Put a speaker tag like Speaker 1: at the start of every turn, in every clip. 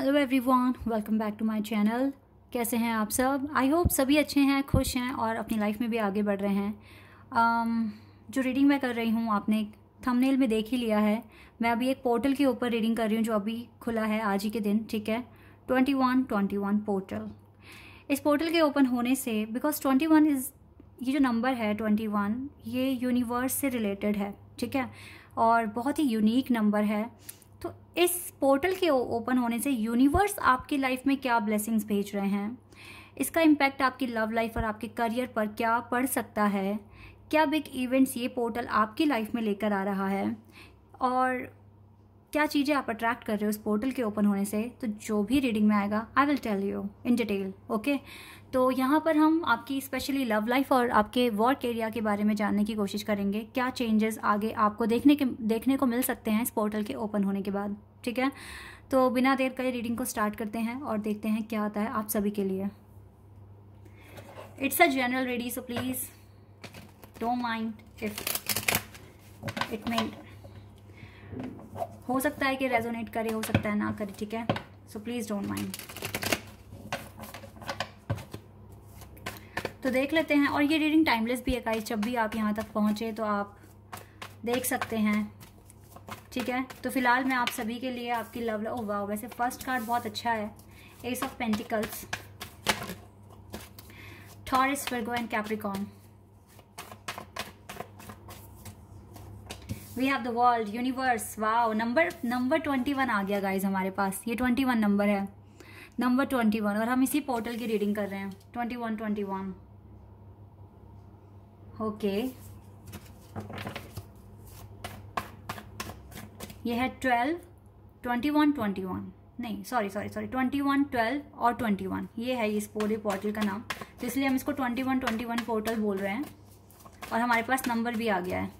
Speaker 1: Hello everyone welcome back to my channel कैसे हैं आप सब आई होप सभी अच्छे हैं खुश हैं और अपनी लाइफ में भी आगे बढ़ रहे हैं um, जो रीडिंग मैं कर रही हूँ आपने थंबनेल में देख ही लिया है मैं अभी एक पोर्टल के ऊपर रीडिंग कर रही हूँ जो अभी खुला है आज ही के दिन ठीक है twenty one twenty one portal इस पोर्टल के ओपन होने से बिकॉज ट्वेंटी वन इज़ ये जो नंबर है ट्वेंटी वन ये यूनिवर्स से रिलेटेड है ठीक है और बहुत ही यूनिक नंबर है तो इस पोर्टल के ओपन होने से यूनिवर्स आपकी लाइफ में क्या ब्लेसिंग्स भेज रहे हैं इसका इम्पैक्ट आपकी लव लाइफ और आपके करियर पर क्या पड़ सकता है क्या बिग इवेंट्स ये पोर्टल आपकी लाइफ में लेकर आ रहा है और क्या चीज़ें आप अट्रैक्ट कर रहे हो उस पोर्टल के ओपन होने से तो जो भी रीडिंग में आएगा I will tell you in detail okay तो यहाँ पर हम आपकी स्पेशली लव लाइफ और आपके वर्क एरिया के बारे में जानने की कोशिश करेंगे क्या चेंजेस आगे आपको देखने के देखने को मिल सकते हैं इस पोर्टल के ओपन होने के बाद ठीक है तो बिना देर का रीडिंग को स्टार्ट करते हैं और देखते हैं क्या आता है आप सभी के लिए it's a general ready so please don't mind if it may हो सकता है कि रेजोनेट करे हो सकता है ना करे ठीक है सो प्लीज़ डोंट माइंड तो देख लेते हैं और ये रीडिंग टाइमलेस भी है गाइस जब भी आप यहाँ तक पहुँचे तो आप देख सकते हैं ठीक है तो फिलहाल मैं आप सभी के लिए आपकी लव लव वाह वैसे फर्स्ट कार्ड बहुत अच्छा है ace of pentacles Taurus Virgo and Capricorn we have the world universe wow number number twenty one आ गया गाइज हमारे पास ये ट्वेंटी वन नंबर है नंबर ट्वेंटी वन और हम इसी पोर्टल की रीडिंग कर रहे हैं twenty one twenty one okay ये है twelve twenty one twenty one नहीं sorry sorry sorry twenty one twelve और ट्वेंटी वन ये है इस पूरे पोर्टल का नाम तो इसलिए हम इसको twenty one twenty one portal बोल रहे हैं और हमारे पास नंबर भी आ गया है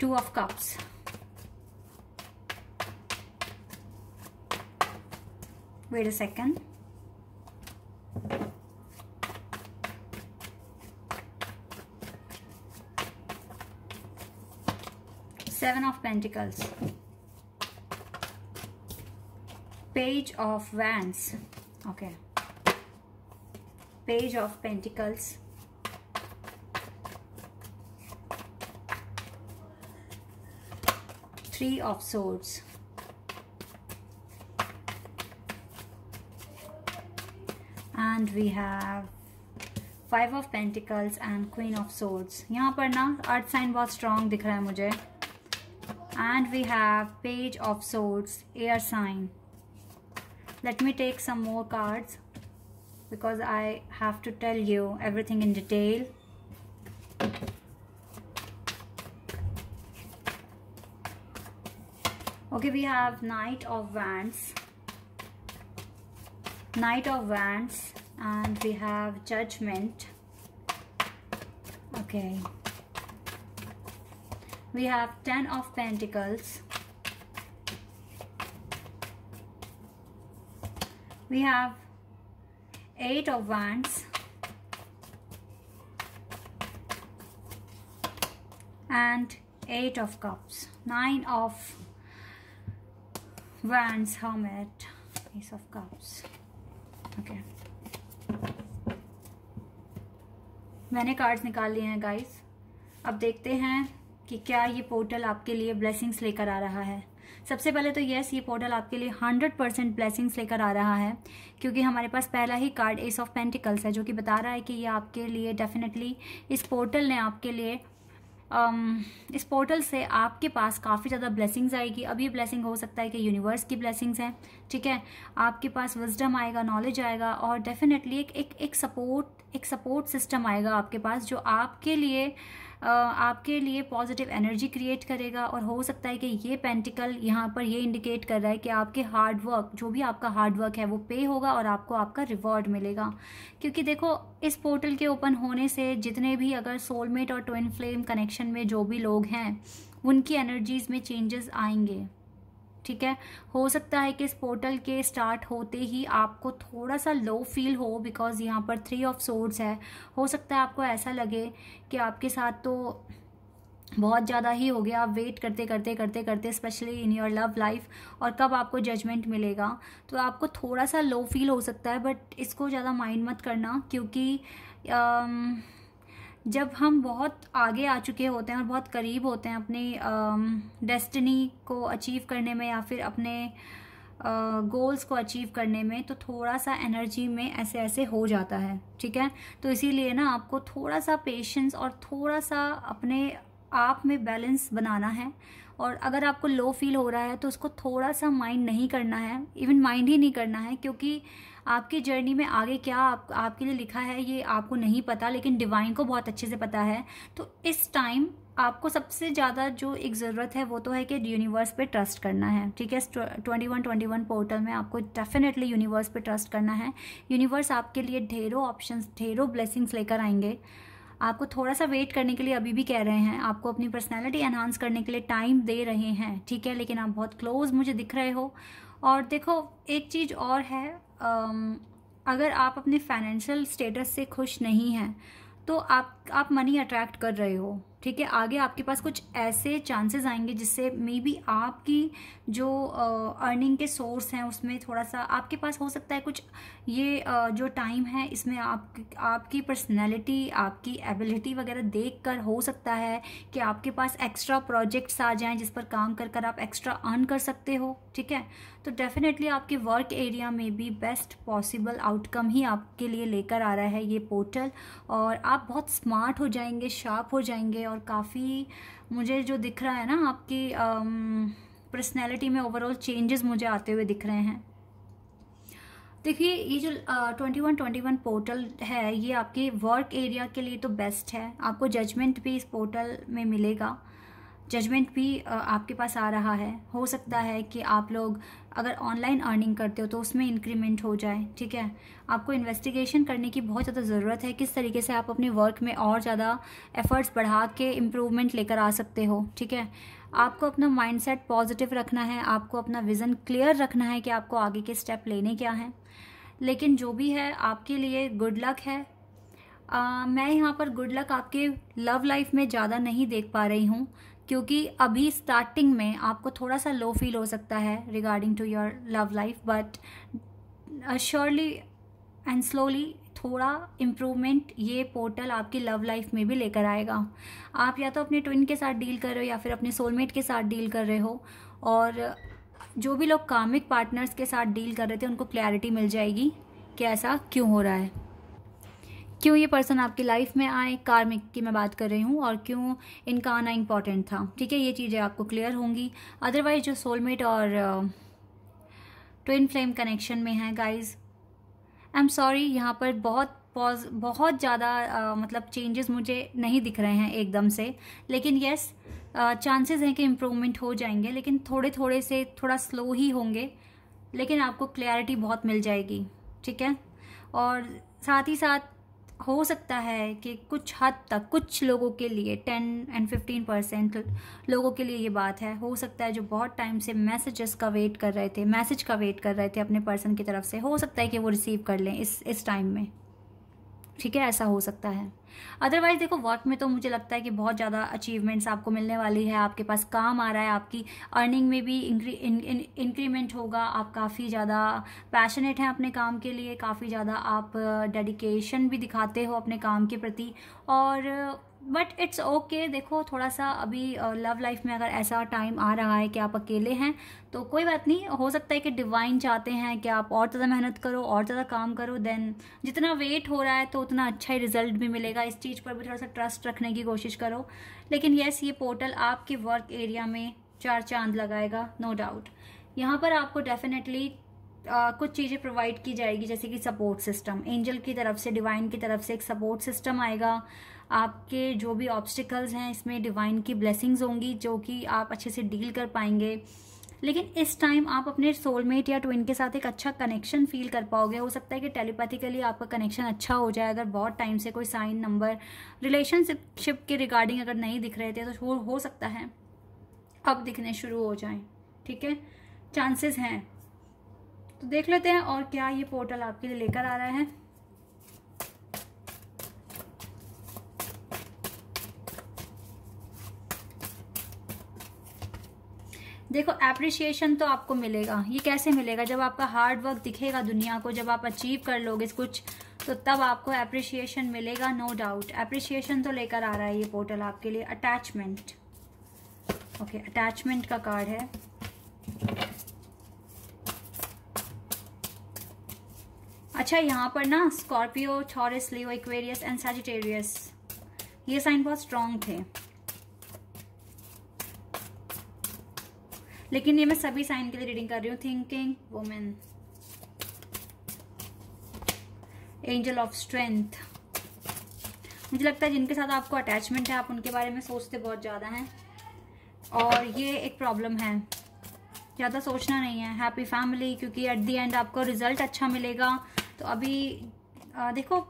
Speaker 1: two of cups wait a second seven of pentacles page of wands okay page of pentacles three of swords and we have five of pentacles and queen of swords यहाँ पर ना अर्थ साइन बहुत strong दिख रहा है मुझे and we have page of swords air sign let me take some more cards because I have to tell you everything in detail okay we have knight of wands knight of wands and we have judgment okay we have 10 of pentacles we have 8 of wands and 8 of cups 9 of wands hermit ace of cups okay मैंने cards निकाल लिए हैं guys अब देखते हैं कि क्या ये पोर्टल आपके लिए ब्लेसिंग्स लेकर आ रहा है सबसे पहले तो यस ये पोर्टल आपके लिए 100 परसेंट ब्लेसिंग्स लेकर आ रहा है क्योंकि हमारे पास पहला ही कार्ड एस ऑफ पेंटिकल्स है जो कि बता रहा है कि ये आपके लिए डेफिनेटली इस पोर्टल ने आपके लिए um, इस पोर्टल से आपके पास काफ़ी ज़्यादा ब्लेसिंग्स आएगी अब ये ब्लेसिंग हो सकता है कि यूनिवर्स की ब्लेसिंग्स हैं ठीक है आपके पास विजडम आएगा नॉलेज आएगा और डेफिनेटली एक, एक सपोर्ट एक सपोर्ट सिस्टम आएगा आपके पास जो आपके लिए आपके लिए पॉजिटिव एनर्जी क्रिएट करेगा और हो सकता है कि ये पेंटिकल यहाँ पर ये इंडिकेट कर रहा है कि आपके हार्ड वर्क जो भी आपका हार्ड वर्क है वो पे होगा और आपको आपका रिवॉर्ड मिलेगा क्योंकि देखो इस पोर्टल के ओपन होने से जितने भी अगर सोलमेट और ट्विन फ्लेम कनेक्शन में जो भी लोग हैं उनकी एनर्जीज़ में चेंजेस आएंगे ठीक है हो सकता है कि इस पोर्टल के स्टार्ट होते ही आपको थोड़ा सा लो फील हो बिकॉज यहाँ पर थ्री ऑफ सोर्ड्स है हो सकता है आपको ऐसा लगे कि आपके साथ तो बहुत ज़्यादा ही हो गया आप वेट करते करते करते करते specially in your love life और कब आपको जजमेंट मिलेगा तो आपको थोड़ा सा लो फील हो सकता है बट इसको ज़्यादा माइंड मत करना क्योंकि आ, जब हम बहुत आगे आ चुके होते हैं और बहुत करीब होते हैं अपनी डेस्टिनी को अचीव करने में या फिर अपने गोल्स को अचीव करने में तो थोड़ा सा एनर्जी में ऐसे ऐसे हो जाता है ठीक है तो इसीलिए ना आपको थोड़ा सा पेशेंस और थोड़ा सा अपने आप में बैलेंस बनाना है और अगर आपको लो फील हो रहा है तो उसको थोड़ा सा माइंड नहीं करना है इवन माइंड ही नहीं करना है क्योंकि आपकी जर्नी में आगे क्या आप, आपके लिए लिखा है ये आपको नहीं पता लेकिन डिवाइन को बहुत अच्छे से पता है तो इस टाइम आपको सबसे ज़्यादा जो एक ज़रूरत है वो तो है कि यूनिवर्स पे ट्रस्ट करना है ठीक है twenty one twenty one portal में आपको डेफिनेटली यूनिवर्स पे ट्रस्ट करना है यूनिवर्स आपके लिए ढेरों ऑप्शंस ढेरों ब्लेसिंग्स लेकर आएंगे आपको थोड़ा सा वेट करने के लिए अभी भी कह रहे हैं आपको अपनी पर्सनैलिटी एनहांस करने के लिए टाइम दे रहे हैं ठीक है लेकिन आप बहुत क्लोज मुझे दिख रहे हो और देखो एक चीज़ और है अगर आप अपने फाइनेंशियल स्टेटस से खुश नहीं हैं तो आप आप मनी अट्रैक्ट कर रहे हो ठीक है आगे आपके पास कुछ ऐसे चांसेस आएंगे जिससे मे बी आपकी जो अर्निंग के सोर्स हैं उसमें थोड़ा सा आपके पास हो सकता है कुछ ये आ, जो टाइम है इसमें आप आपकी पर्सनैलिटी आपकी एबिलिटी वगैरह देख कर हो सकता है कि आपके पास एक्स्ट्रा प्रोजेक्ट्स आ जाएं जिस पर काम कर कर आप एक्स्ट्रा अर्न कर सकते हो ठीक है तो डेफिनेटली आपके वर्क एरिया में भी बेस्ट पॉसिबल आउटकम ही आपके लिए लेकर आ रहा है ये पोर्टल और आप बहुत स्मार्ट हो जाएंगे शार्प हो जाएंगे और और काफ़ी मुझे जो दिख रहा है ना आपकी पर्सनैलिटी में ओवरऑल चेंजेस मुझे आते हुए दिख रहे हैं देखिए ये जो twenty one twenty one portal है ये आपके वर्क एरिया के लिए तो बेस्ट है आपको जजमेंट भी इस पोर्टल में मिलेगा जजमेंट भी आपके पास आ रहा है हो सकता है कि आप लोग अगर ऑनलाइन अर्निंग करते हो तो उसमें इंक्रीमेंट हो जाए ठीक है आपको इन्वेस्टिगेशन करने की बहुत ज़्यादा ज़रूरत है किस तरीके से आप अपने वर्क में और ज़्यादा एफ़र्ट्स बढ़ा के इम्प्रूवमेंट लेकर आ सकते हो ठीक है आपको अपना माइंडसेट पॉजिटिव रखना है आपको अपना विज़न क्लियर रखना है कि आपको आगे के स्टेप लेने क्या हैं लेकिन जो भी है आपके लिए गुड लक है आ, मैं यहाँ पर गुड लक आपके लव लाइफ में ज़्यादा नहीं देख पा रही हूँ क्योंकि अभी स्टार्टिंग में आपको थोड़ा सा लो फील हो सकता है regarding to your love life but surely and slowly थोड़ा इम्प्रूवमेंट ये पोर्टल आपकी लव लाइफ में भी लेकर आएगा आप या तो अपने ट्विन के साथ डील कर रहे हो या फिर अपने सोलमेट के साथ डील कर रहे हो और जो भी लोग कामिक पार्टनर्स के साथ डील कर रहे थे उनको क्लैरिटी मिल जाएगी कि ऐसा क्यों हो रहा है क्यों ये पर्सन आपकी लाइफ में आए कार्मिक की मैं बात कर रही हूँ और क्यों इनका आना इम्पॉर्टेंट था ठीक है ये चीज़ें आपको क्लियर होंगी अदरवाइज जो सोलमेट और ट्विन फ्लेम कनेक्शन में हैं गाइज आई एम सॉरी यहाँ पर बहुत पॉज बहुत ज़्यादा uh, मतलब चेंजेस मुझे नहीं दिख रहे हैं एकदम से लेकिन येस चांसेस uh, हैं कि इम्प्रूवमेंट हो जाएंगे लेकिन थोड़े थोड़े से थोड़ा स्लो ही होंगे लेकिन आपको क्लैरिटी बहुत मिल जाएगी ठीक है और साथ ही साथ हो सकता है कि कुछ हद तक कुछ लोगों के लिए टेन एंड फिफ्टीन परसेंट लोगों के लिए ये बात है हो सकता है जो बहुत टाइम से मैसेजेस का वेट कर रहे थे मैसेज का वेट कर रहे थे अपने पर्सन की तरफ से हो सकता है कि वो रिसीव कर लें इस इस टाइम में ठीक है ऐसा हो सकता है अदरवाइज देखो वर्क में तो मुझे लगता है कि बहुत ज़्यादा अचीवमेंट्स आपको मिलने वाली है आपके पास काम आ रहा है आपकी अर्निंग में भी इंक्रीमेंट होगा आप काफ़ी ज़्यादा पैशनेट हैं अपने काम के लिए काफ़ी ज़्यादा आप डेडिकेशन भी दिखाते हो अपने काम के प्रति और बट इट्स ओके देखो थोड़ा सा अभी लव लाइफ में अगर ऐसा टाइम आ रहा है कि आप अकेले हैं तो कोई बात नहीं हो सकता है कि डिवाइन चाहते हैं कि आप और ज़्यादा मेहनत करो और ज़्यादा काम करो देन जितना वेट हो रहा है तो उतना अच्छा ही रिजल्ट भी मिलेगा इस चीज़ पर भी थोड़ा सा ट्रस्ट रखने की कोशिश करो लेकिन येस ये पोर्टल आपके वर्क एरिया में चार चांद लगाएगा नो डाउट यहाँ पर आपको डेफिनेटली Uh, कुछ चीज़ें प्रोवाइड की जाएगी जैसे कि सपोर्ट सिस्टम एंजल की तरफ से डिवाइन की तरफ से एक सपोर्ट सिस्टम आएगा आपके जो भी ऑब्स्टिकल्स हैं इसमें डिवाइन की ब्लेसिंग्स होंगी जो कि आप अच्छे से डील कर पाएंगे लेकिन इस टाइम आप अपने सोलमेट या ट्विन के साथ एक अच्छा कनेक्शन फील कर पाओगे हो सकता है कि टेलीपैथिकली आपका कनेक्शन अच्छा हो जाए अगर बहुत टाइम से कोई साइन नंबर रिलेशनशिप के रिगार्डिंग अगर नहीं दिख रहे थे तो हो सकता है अब दिखने शुरू हो जाए ठीक है चांसेस हैं तो देख लेते हैं और क्या ये पोर्टल आपके लिए लेकर आ रहा है देखो एप्रिसिएशन तो आपको मिलेगा ये कैसे मिलेगा जब आपका हार्ड वर्क दिखेगा दुनिया को जब आप अचीव कर लोगे कुछ तो तब आपको अप्रिशिएशन मिलेगा नो डाउट एप्रिशिएशन तो लेकर आ रहा है ये पोर्टल आपके लिए अटैचमेंट ओके अटैचमेंट का कार्ड है अच्छा यहाँ पर ना Scorpio Taurus Leo Aquarius and Sagittarius ये साइन बहुत स्ट्रांग थे लेकिन ये मैं सभी साइन के लिए रीडिंग कर रही हूँ thinking women angel of strength मुझे लगता है जिनके साथ आपको अटैचमेंट है आप उनके बारे में सोचते बहुत ज़्यादा हैं और ये एक प्रॉब्लम है ज़्यादा सोचना नहीं है हैप्पी फैमिली क्योंकि एट दी एंड आपको रिजल्ट अच्छा मिलेगा तो अभी आ, देखो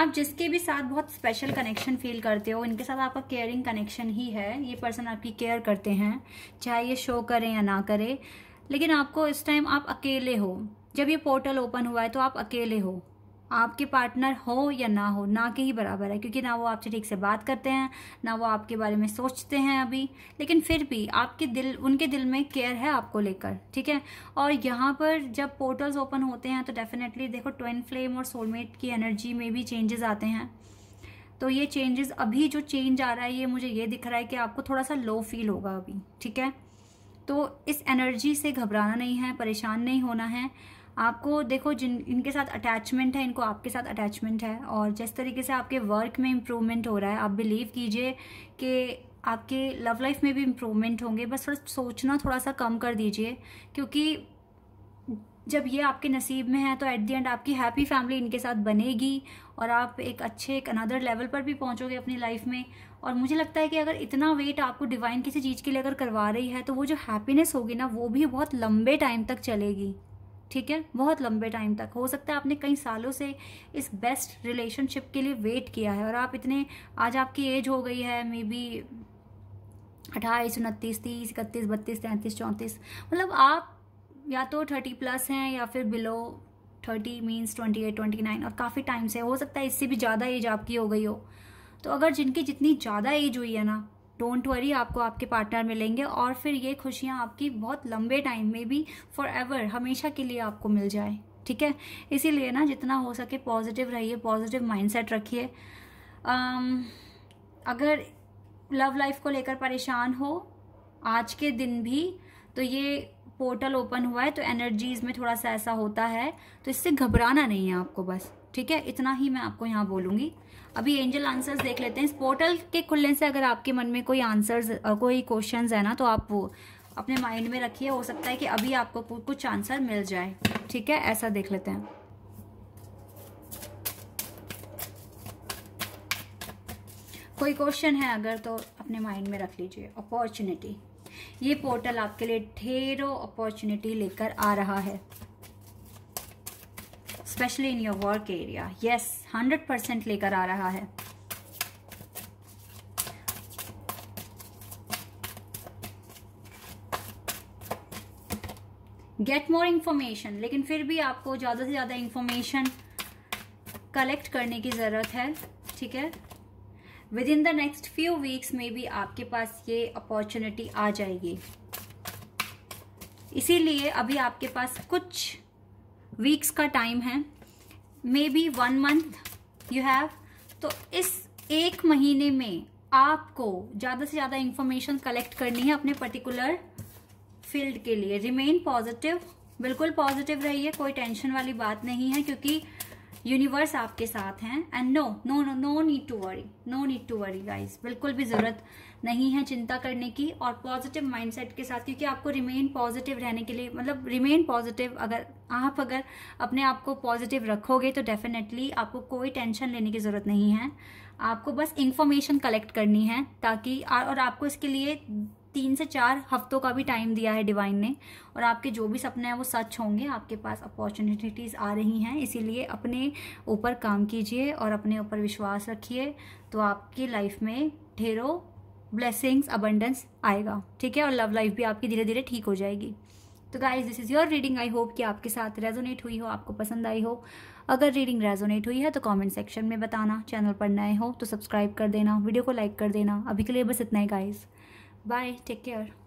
Speaker 1: आप जिसके भी साथ बहुत स्पेशल कनेक्शन फील करते हो इनके साथ आपका केयरिंग कनेक्शन ही है ये पर्सन आपकी केयर करते हैं चाहे ये शो करें या ना करें लेकिन आपको इस टाइम आप अकेले हो जब ये पोर्टल ओपन हुआ है तो आप अकेले हो आपके पार्टनर हो या ना हो ना के ही बराबर है क्योंकि ना वो आपसे ठीक से बात करते हैं ना वो आपके बारे में सोचते हैं अभी लेकिन फिर भी आपके दिल उनके दिल में केयर है आपको लेकर ठीक है और यहाँ पर जब पोर्टल्स ओपन होते हैं तो डेफिनेटली देखो ट्वेन फ्लेम और सोलमेट की एनर्जी में भी चेंजेस आते हैं तो ये चेंजेस अभी जो चेंज आ रहा है ये मुझे ये दिख रहा है कि आपको थोड़ा सा लो फील होगा अभी ठीक है तो इस एनर्जी से घबराना नहीं है परेशान नहीं होना है आपको देखो जिन इनके साथ अटैचमेंट है इनको आपके साथ अटैचमेंट है और जिस तरीके से आपके वर्क में इम्प्रूवमेंट हो रहा है आप बिलीव कीजिए कि आपके लव लाइफ में भी इम्प्रूवमेंट होंगे बस थोड़ा सोचना थोड़ा सा कम कर दीजिए क्योंकि जब ये आपके नसीब में है तो एट दी एंड आपकी हैप्पी फैमिली इनके साथ बनेगी और आप एक अच्छे एक अनदर लेवल पर भी पहुंचोगे अपनी लाइफ में और मुझे लगता है कि अगर इतना वेट आपको डिवाइन किसी चीज़ के लिए अगर करवा रही है तो वो जो हैप्पीनेस होगी ना वो भी बहुत लंबे टाइम तक चलेगी ठीक है बहुत लंबे टाइम तक हो सकता है आपने कई सालों से इस बेस्ट रिलेशनशिप के लिए वेट किया है और आप इतने आज आपकी एज हो गई है मे बी अट्ठाईस उनतीस तीस इकतीस बत्तीस तैंतीस चौंतीस मतलब आप या तो थर्टी प्लस हैं या फिर below thirty means twenty eight twenty nine और काफ़ी टाइम से हो सकता है इससे भी ज़्यादा एज आपकी हो गई हो तो अगर जिनकी जितनी ज़्यादा एज हुई है ना डोंट वरी आपको आपके पार्टनर मिलेंगे और फिर ये खुशियाँ आपकी बहुत लंबे टाइम में भी फॉर एवर हमेशा के लिए आपको मिल जाए ठीक है इसीलिए ना जितना हो सके पॉजिटिव रहिए पॉजिटिव माइंडसेट रखिए um, अगर लव लाइफ को लेकर परेशान हो आज के दिन भी तो ये पोर्टल ओपन हुआ है तो एनर्जीज में थोड़ा सा ऐसा होता है तो इससे घबराना नहीं है आपको बस ठीक है इतना ही मैं आपको यहाँ बोलूंगी अभी एंजल आंसर्स देख लेते हैं इस पोर्टल के खुलने से अगर आपके मन में कोई आंसर्स कोई क्वेश्चंस है ना तो आप अपने माइंड में रखिए हो सकता है कि अभी आपको कुछ आंसर मिल जाए ठीक है ऐसा देख लेते हैं कोई क्वेश्चन है अगर तो अपने माइंड में रख लीजिए अपॉर्चुनिटी ये पोर्टल आपके लिए ढेरों अपॉर्चुनिटी लेकर आ रहा है specially in your work area yes hundred percent लेकर आ रहा है गेट मोर इंफॉर्मेशन लेकिन फिर भी आपको ज़्यादा से ज़्यादा इंफॉर्मेशन कलेक्ट करने की ज़रूरत है ठीक है within the next few weeks में भी आपके पास ये अपॉर्चुनिटी आ जाएगी इसीलिए अभी आपके पास कुछ वीक्स का टाइम है maybe one month you have तो इस एक महीने में आपको ज़्यादा से ज़्यादा इंफॉर्मेशन कलेक्ट करनी है अपने पर्टिकुलर फील्ड के लिए रिमेन पॉजिटिव बिल्कुल पॉजिटिव रहिए कोई टेंशन वाली बात नहीं है क्योंकि यूनिवर्स आपके साथ हैं and no no no no need to worry no need to worry guys बिल्कुल भी ज़रूरत नहीं है चिंता करने की और पॉजिटिव माइंडसेट के साथ क्योंकि आपको रिमेन पॉजिटिव रहने के लिए मतलब रिमेन पॉजिटिव अगर आप अगर अपने आप को पॉजिटिव रखोगे तो डेफिनेटली आपको कोई टेंशन लेने की ज़रूरत नहीं है आपको बस इंफॉर्मेशन कलेक्ट करनी है ताकि और आपको इसके लिए तीन से चार हफ्तों का भी टाइम दिया है डिवाइन ने और आपके जो भी सपने हैं वो सच होंगे आपके पास अपॉर्चुनिटीज़ आ रही हैं इसीलिए अपने ऊपर काम कीजिए और अपने ऊपर विश्वास रखिए तो आपकी लाइफ में ढेरों ब्लेसिंग्स अबंडेंस आएगा ठीक है और लव लाइफ भी आपकी धीरे धीरे ठीक हो जाएगी तो guys this is your reading I hope कि आपके साथ रेजोनेट हुई हो आपको पसंद आई हो अगर रीडिंग रेजोनेट हुई है तो कमेंट सेक्शन में बताना चैनल पर नए हो तो सब्सक्राइब कर देना वीडियो को लाइक कर देना अभी के लिए बस इतना ही गाइज़ Bye. Take care.